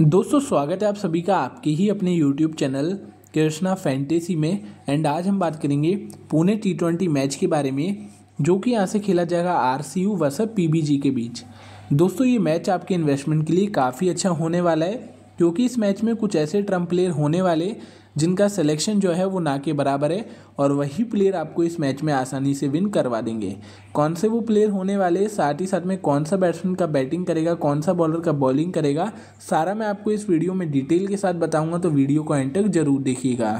दोस्तों स्वागत है आप सभी का आपके ही अपने YouTube चैनल कृष्णा फैंटेसी में एंड आज हम बात करेंगे पुणे टी ट्वेंटी मैच के बारे में जो कि यहाँ से खेला जाएगा R C U versus P K बीच दोस्तों ये मैच आपके इन्वेस्टमेंट के लिए काफ़ी अच्छा होने वाला है क्योंकि इस मैच में कुछ ऐसे ट्रम्प प्लेयर होने वाले जिनका सिलेक्शन जो है वो ना के बराबर है और वही प्लेयर आपको इस मैच में आसानी से विन करवा देंगे कौन से वो प्लेयर होने वाले साथ ही साथ में कौन सा बैट्समैन का बैटिंग करेगा कौन सा बॉलर का बॉलिंग करेगा सारा मैं आपको इस वीडियो में डिटेल के साथ बताऊंगा तो वीडियो को एंड तक जरूर देखिएगा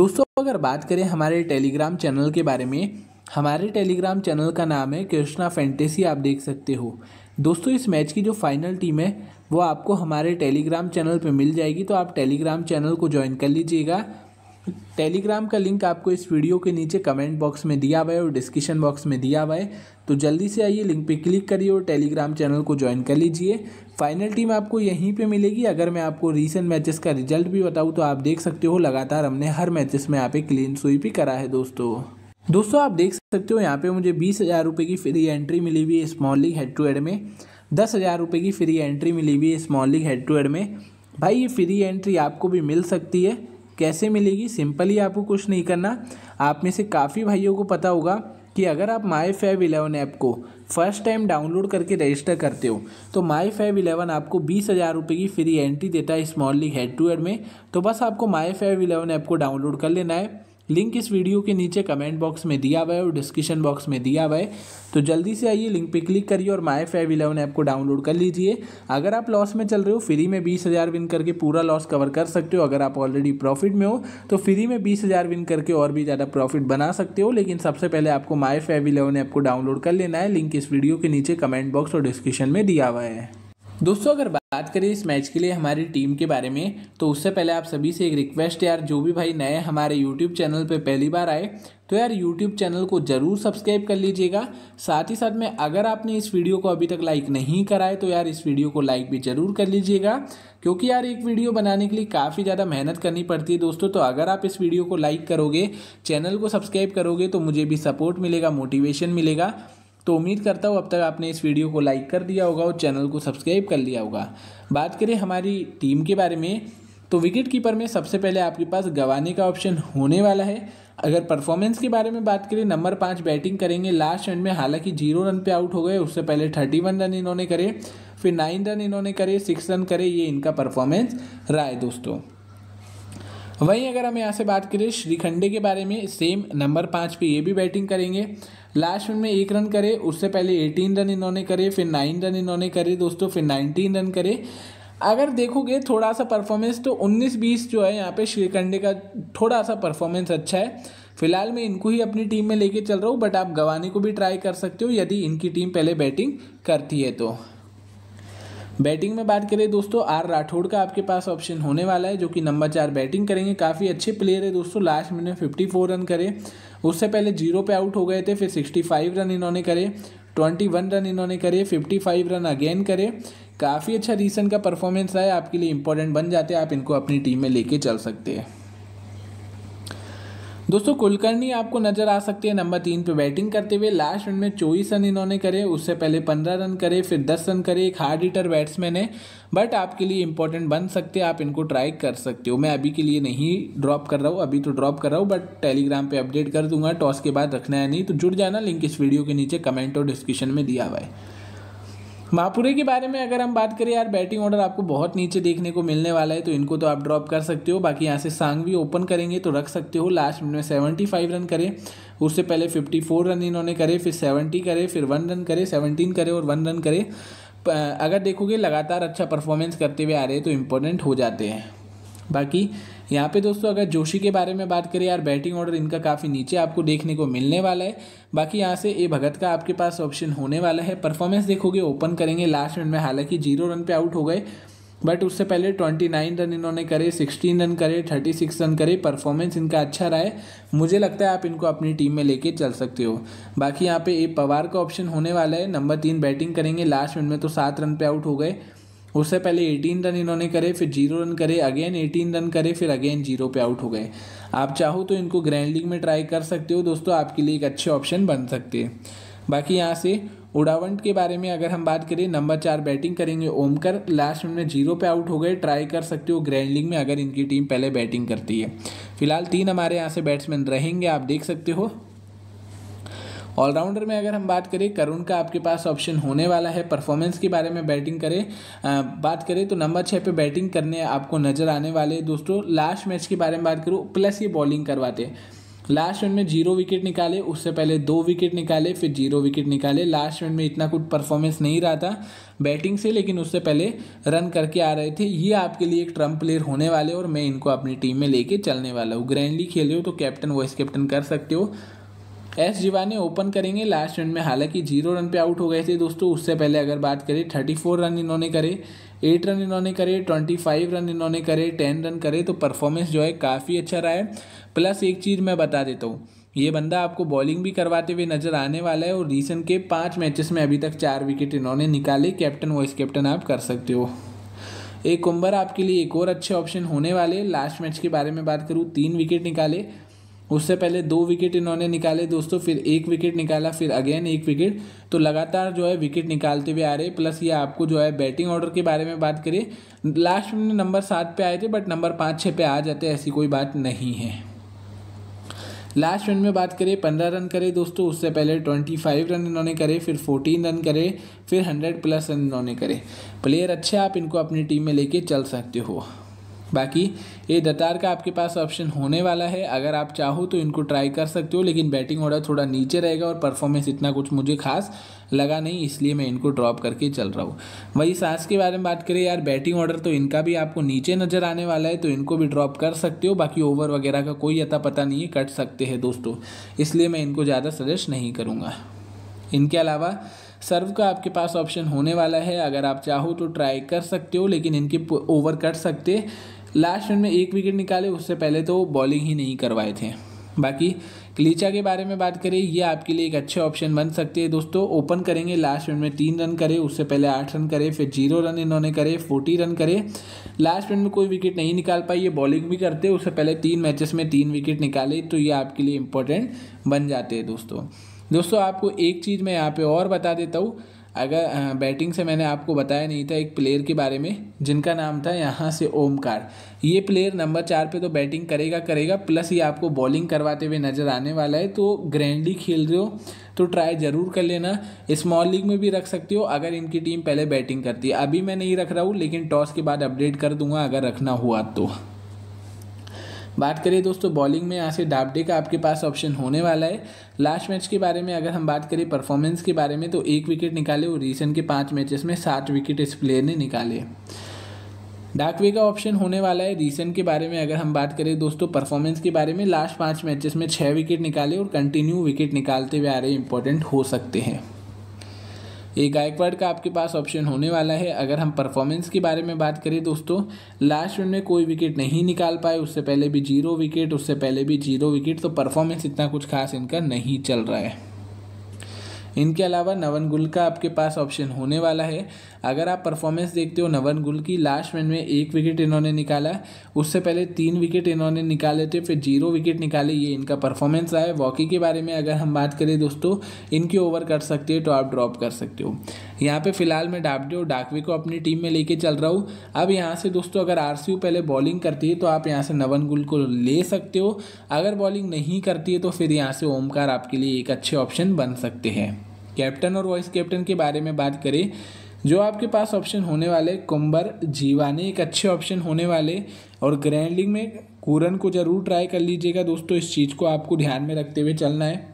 दोस्तों अगर बात करें हमारे टेलीग्राम चैनल के बारे में हमारे टेलीग्राम चैनल का नाम है कृष्णा फैंटेसी आप देख सकते हो दोस्तों इस मैच की जो फाइनल टीम है वो आपको हमारे टेलीग्राम चैनल पे मिल जाएगी तो आप टेलीग्राम चैनल को ज्वाइन कर लीजिएगा टेलीग्राम का लिंक आपको इस वीडियो के नीचे कमेंट बॉक्स में दिया हुआ है और डिस्क्रिप्शन बॉक्स में दिया हुआ है तो जल्दी से आइए लिंक पे क्लिक करिए और टेलीग्राम चैनल को ज्वाइन कर लीजिए फाइनल टीम आपको यहीं पे मिलेगी अगर मैं आपको रीसेंट मैचेस का रिजल्ट भी बताऊँ तो आप देख सकते हो लगातार हमने हर मैचेस में यहाँ पे क्लीन स्वीप ही करा है दोस्तों दोस्तों आप देख सकते हो यहाँ पे मुझे बीस हज़ार रुपये की फ्री एंट्री मिली हुई है small league head to head में दस हज़ार रुपये की फ्री एंट्री मिली हुई है small league head to head में भाई ये फ्री एंट्री आपको भी मिल सकती है कैसे मिलेगी सिंपली आपको कुछ नहीं करना आप में से काफ़ी भाइयों को पता होगा कि अगर आप माई फैव इलेवन ऐप को फर्स्ट टाइम डाउनलोड करके रजिस्टर करते हो तो माई फैब इलेवन आपको बीस हज़ार रुपये की फ्री एंट्री देता है small league head to head में तो बस आपको माई फैब इलेवन ऐप को डाउनलोड कर लेना है लिंक इस वीडियो के नीचे कमेंट बॉक्स में दिया हुआ है और डिस्क्रिप्शन बॉक्स में दिया हुआ है तो जल्दी से आइए लिंक पे क्लिक करिए और माई फाइव इलेवन ऐप को डाउनलोड कर लीजिए अगर आप लॉस में चल रहे हो फ्री में बीस हज़ार विन करके पूरा लॉस कवर कर सकते हो अगर आप ऑलरेडी प्रॉफिट में हो तो फ्री में बीस हज़ार विन करके और भी ज़्यादा प्रॉफिट बना सकते हो लेकिन सबसे पहले आपको माई फाइव इलेवन ऐप को डाउनलोड कर लेना है लिंक इस वीडियो के नीचे कमेंट बॉक्स और डिस्क्रिप्शन में दिया हुआ है दोस्तों अगर बात करें इस मैच के लिए हमारी टीम के बारे में तो उससे पहले आप सभी से एक रिक्वेस्ट यार जो भी भाई नए हमारे यूट्यूब चैनल पे पहली बार आए तो यार यूट्यूब चैनल को ज़रूर सब्सक्राइब कर लीजिएगा साथ ही साथ में अगर आपने इस वीडियो को अभी तक लाइक नहीं कराए तो यार इस वीडियो को लाइक भी ज़रूर कर लीजिएगा क्योंकि यार एक वीडियो बनाने के लिए काफ़ी ज़्यादा मेहनत करनी पड़ती है दोस्तों तो अगर आप इस वीडियो को लाइक करोगे चैनल को सब्सक्राइब करोगे तो मुझे भी सपोर्ट मिलेगा मोटिवेशन मिलेगा तो उम्मीद करता हूँ अब तक आपने इस वीडियो को लाइक कर दिया होगा और चैनल को सब्सक्राइब कर लिया होगा बात करें हमारी टीम के बारे में तो विकेट कीपर में सबसे पहले आपके पास गवाने का ऑप्शन होने वाला है अगर परफॉर्मेंस के बारे में बात करें नंबर पाँच बैटिंग करेंगे लास्ट एंड में हालांकि जीरो रन पे आउट हो गए उससे पहले थर्टी वन रन इन्होंने करे फिर नाइन रन इन्होंने करे सिक्स रन करे ये इनका परफॉर्मेंस रहा है दोस्तों वहीं अगर हम यहाँ से बात करें श्रीखंडे के बारे में सेम नंबर पाँच पे ये भी बैटिंग करेंगे लास्ट में एक रन करे उससे पहले एटीन रन इन्होंने करे फिर नाइन रन इन्होंने करे दोस्तों फिर नाइनटीन रन करे अगर देखोगे थोड़ा सा परफॉर्मेंस तो 19-20 जो है यहाँ पे श्रीखंडे का थोड़ा सा परफॉर्मेंस अच्छा है फिलहाल मैं इनको ही अपनी टीम में लेके चल रहा हूँ बट आप गवानी को भी ट्राई कर सकते हो यदि इनकी टीम पहले बैटिंग करती है तो बैटिंग में बात करें दोस्तों आर राठौड़ का आपके पास ऑप्शन होने वाला है जो कि नंबर चार बैटिंग करेंगे काफ़ी अच्छे प्लेयर है दोस्तों last minute fifty four run करे उससे पहले जीरो पे आउट हो गए थे फिर सिक्सटी फाइव रन इन्होंने करे ट्वेंटी वन रन इन्होंने करे फिफ्टी फाइव रन अगेन करे काफ़ी अच्छा रीसेंट का परफॉर्मेंस रहा है आपके लिए इंपॉर्टेंट बन जाते हैं आप इनको अपनी टीम में लेके चल सकते हैं दोस्तों कुलकर्णी आपको नजर आ सकती है नंबर तीन पे बैटिंग करते हुए लास्ट रन में चौबीस रन इन्होंने करे उससे पहले पंद्रह रन करे फिर दस रन करे एक हार्ड हिटर बैट्समैन है बट आपके लिए इंपॉर्टेंट बन सकते हैं आप इनको ट्राई कर सकते हो मैं अभी के लिए नहीं ड्रॉप कर रहा हूँ अभी तो ड्रॉप कर रहा हूँ बट टेलीग्राम पर अपडेट कर दूंगा टॉस के बाद रखना है नहीं तो जुड़ जाना लिंक इस वीडियो के नीचे कमेंट और डिस्क्रिप्शन में दिया हुआ है मापुरे के बारे में अगर हम बात करें यार बैटिंग ऑर्डर आपको बहुत नीचे देखने को मिलने वाला है तो इनको तो आप ड्रॉप कर सकते हो बाकी यहाँ से सांग भी ओपन करेंगे तो रख सकते हो लास्ट मिनट में सेवेंटी फाइव रन करें उससे पहले फिफ्टी फोर रन इन्होंने करे फिर सेवेंटी करे फिर वन रन करे सेवनटीन करे और वन रन करे अगर देखोगे लगातार अच्छा परफॉर्मेंस करते हुए आ रहे हैं तो इम्पोर्टेंट हो जाते हैं बाकी यहाँ पे दोस्तों अगर जोशी के बारे में बात करें यार बैटिंग ऑर्डर इनका काफ़ी नीचे आपको देखने को मिलने वाला है बाकी यहाँ से ए भगत का आपके पास ऑप्शन होने वाला है परफॉर्मेंस देखोगे ओपन करेंगे लास्ट रन में हालांकि जीरो रन पे आउट हो गए बट उससे पहले 29 रन इन्होंने करे 16 रन करे 36 रन करे परफॉर्मेंस इनका अच्छा रहा है मुझे लगता है आप इनको अपनी टीम में लेके चल सकते हो बाकी यहाँ पे ए पवार का ऑप्शन होने वाला है नंबर तीन बैटिंग करेंगे लास्ट मिनट में तो सात रन पे आउट हो गए उससे पहले 18 रन इन्होंने करे फिर जीरो रन करे अगेन 18 रन करे फिर अगेन जीरो पे आउट हो गए आप चाहो तो इनको ग्रैंड लीग में ट्राई कर सकते हो दोस्तों आपके लिए एक अच्छे ऑप्शन बन सकते हैं बाकी यहाँ से उड़ावंट के बारे में अगर हम बात करें नंबर चार बैटिंग करेंगे ओमकर लास्ट में जीरो पे आउट हो गए ट्राई कर सकते हो ग्रैंड लीग में अगर इनकी टीम पहले बैटिंग करती है फिलहाल तीन हमारे यहाँ से बैट्समैन रहेंगे आप देख सकते हो ऑलराउंडर में अगर हम बात करें करुण का आपके पास ऑप्शन होने वाला है परफॉर्मेंस के बारे में बैटिंग करें बात करें तो नंबर छः पे बैटिंग करने आपको नज़र आने वाले दोस्तों लास्ट मैच के बारे में बात करूँ प्लस ये बॉलिंग करवाते लास्ट रन में जीरो विकेट निकाले उससे पहले दो विकेट निकाले फिर जीरो विकेट निकाले लास्ट रन में इतना कुछ परफॉर्मेंस नहीं रहा था बैटिंग से लेकिन उससे पहले रन करके आ रहे थे ये आपके लिए एक ट्रम्प प्लेयर होने वाले और मैं इनको अपनी टीम में लेके चलने वाला हूँ ग्रैंडली खेल रहे हो तो कैप्टन वाइस कैप्टन कर सकते हो एस जीवाने ओपन करेंगे लास्ट रन में हालांकि जीरो रन पे आउट हो गए थे दोस्तों उससे पहले अगर बात करें थर्टी फोर रन इन्होंने करे एट रन इन्होंने करे ट्वेंटी फाइव रन इन्होंने करे टेन रन करे तो परफॉर्मेंस जो है काफ़ी अच्छा रहा है प्लस एक चीज़ मैं बता देता हूँ ये बंदा आपको बॉलिंग भी करवाते हुए नजर आने वाला है और रीसेंट के पाँच मैचेस में अभी तक चार विकेट इन्होंने निकाले कैप्टन वाइस कैप्टन आप कर सकते हो एक उम्बर आपके लिए एक और अच्छे ऑप्शन होने वाले लास्ट मैच के बारे में बात करूँ तीन विकेट निकाले उससे पहले दो विकेट इन्होंने निकाले दोस्तों फिर एक विकेट निकाला फिर अगेन एक विकेट तो लगातार जो है विकेट निकालते हुए आ रहे प्लस ये आपको जो है बैटिंग ऑर्डर के बारे में बात करें लास्ट में नंबर सात पे आए थे बट नंबर पाँच छः पे आ जाते ऐसी कोई बात नहीं है लास्ट रन में बात करें पंद्रह रन करे दोस्तों उससे पहले ट्वेंटी फाइव रन इन्होंने करे फिर फोर्टीन रन करे फिर हंड्रेड प्लस रन इन्होंने करे प्लेयर अच्छे आप इनको अपनी टीम में लेके चल सकते हो बाकी ये दतार का आपके पास ऑप्शन होने वाला है अगर आप चाहो तो इनको ट्राई कर सकते हो लेकिन बैटिंग ऑर्डर थोड़ा नीचे रहेगा और परफॉर्मेंस इतना कुछ मुझे खास लगा नहीं इसलिए मैं इनको ड्रॉप करके चल रहा हूँ वही सांस के बारे में बात करें यार बैटिंग ऑर्डर तो इनका भी आपको नीचे नज़र आने वाला है तो इनको भी ड्रॉप कर सकते हो बाकी ओवर वगैरह का कोई अता पता नहीं है कट सकते हैं दोस्तों इसलिए मैं इनको ज़्यादा सजेस्ट नहीं करूँगा इनके अलावा सर्व का आपके पास ऑप्शन होने वाला है अगर आप चाहो तो ट्राई कर सकते हो लेकिन इनके ओवर कट सकते लास्ट रन में एक विकेट निकाले उससे पहले तो बॉलिंग ही नहीं करवाए थे बाकी क्लीचा के बारे में बात करें ये आपके लिए एक अच्छे ऑप्शन बन सकते हैं दोस्तों ओपन करेंगे लास्ट रन में तीन रन करे उससे पहले आठ रन करे फिर जीरो रन इन्होंने करे फोर्टी रन करे लास्ट रन में कोई विकेट नहीं निकाल पाई ये बॉलिंग भी करते उससे पहले तीन मैचेस में तीन विकेट निकाले तो ये आपके लिए इंपॉर्टेंट बन जाते हैं दोस्तों दोस्तों आपको एक चीज़ मैं यहाँ पर और बता देता हूँ अगर बैटिंग से मैंने आपको बताया नहीं था एक प्लेयर के बारे में जिनका नाम था यहाँ से ओमकार ये प्लेयर नंबर चार पे तो बैटिंग करेगा करेगा प्लस ये आपको बॉलिंग करवाते हुए नज़र आने वाला है तो ग्रैंडली खेल रहे हो तो ट्राई ज़रूर कर लेना स्मॉल लीग में भी रख सकते हो अगर इनकी टीम पहले बैटिंग करती है अभी मैं नहीं रख रहा हूँ लेकिन टॉस के बाद अपडेट कर दूंगा अगर रखना हुआ तो बात करें दोस्तों बॉलिंग में यहाँ से डाबडे का आपके पास ऑप्शन होने वाला है लास्ट मैच के बारे में अगर हम बात करें परफॉर्मेंस के बारे में तो एक विकेट निकाले और रीसेंट के पाँच मैचेस में सात विकेट इस प्लेयर ने निकाले डाकवे का ऑप्शन होने वाला है रीसेंट के बारे में अगर हम बात करें दोस्तों परफॉर्मेंस के बारे में लास्ट पाँच मैचेस में छः विकेट निकाले और कंटिन्यू विकेट निकालते हुए आ रहे इंपॉर्टेंट हो सकते हैं ये गायकवाड़ का आपके पास ऑप्शन होने वाला है अगर हम परफॉर्मेंस के बारे में बात करें दोस्तों लास्ट में कोई विकेट नहीं निकाल पाए उससे पहले भी जीरो विकेट उससे पहले भी जीरो विकेट तो परफॉर्मेंस इतना कुछ खास इनका नहीं चल रहा है इनके अलावा नवन गुल का आपके पास ऑप्शन होने वाला है अगर आप परफॉर्मेंस देखते हो नवन गुल की लास्ट मैन में एक विकेट इन्होंने निकाला उससे पहले तीन विकेट इन्होंने निकाले थे फिर जीरो विकेट निकाले ये इनका परफॉर्मेंस रहा है वॉकी के बारे में अगर हम बात करें दोस्तों इनकी ओवर कर सकते हो तो आप ड्रॉप कर सकते हो यहाँ पे फिलहाल मैं डाबडे डाकवे को अपनी टीम में लेके चल रहा हूँ अब यहाँ से दोस्तों अगर आर पहले बॉलिंग करती है तो आप यहाँ से नवन गुल को ले सकते हो अगर बॉलिंग नहीं करती है तो फिर यहाँ से ओमकार आपके लिए एक अच्छे ऑप्शन बन सकते हैं कैप्टन और वाइस कैप्टन के बारे में बात करें जो आपके पास ऑप्शन होने वाले कुंबर जीवानी एक अच्छे ऑप्शन होने वाले और ग्रैंडिंग में कुरन को ज़रूर ट्राई कर लीजिएगा दोस्तों इस चीज़ को आपको ध्यान में रखते हुए चलना है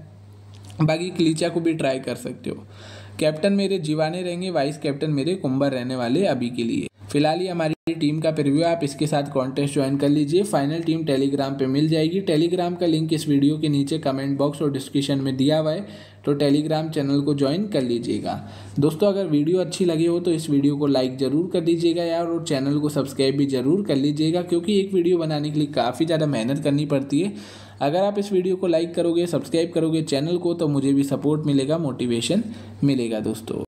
बाकी क्लीचा को भी ट्राई कर सकते हो कैप्टन मेरे जीवाने रहेंगे वाइस कैप्टन मेरे कुंबर रहने वाले अभी के लिए फिलहाल ही हमारी टीम का प्रिव्यू आप इसके साथ कॉन्टेस्ट ज्वाइन कर लीजिए फाइनल टीम टेलीग्राम पे मिल जाएगी टेलीग्राम का लिंक इस वीडियो के नीचे कमेंट बॉक्स और डिस्क्रिप्शन में दिया हुआ है तो टेलीग्राम चैनल को ज्वाइन कर लीजिएगा दोस्तों अगर वीडियो अच्छी लगी हो तो इस वीडियो को लाइक ज़रूर कर दीजिएगा यार और चैनल को सब्सक्राइब भी ज़रूर कर लीजिएगा क्योंकि एक वीडियो बनाने के लिए काफ़ी ज़्यादा मेहनत करनी पड़ती है अगर आप इस वीडियो को लाइक करोगे सब्सक्राइब करोगे चैनल को तो मुझे भी सपोर्ट मिलेगा मोटिवेशन मिलेगा दोस्तों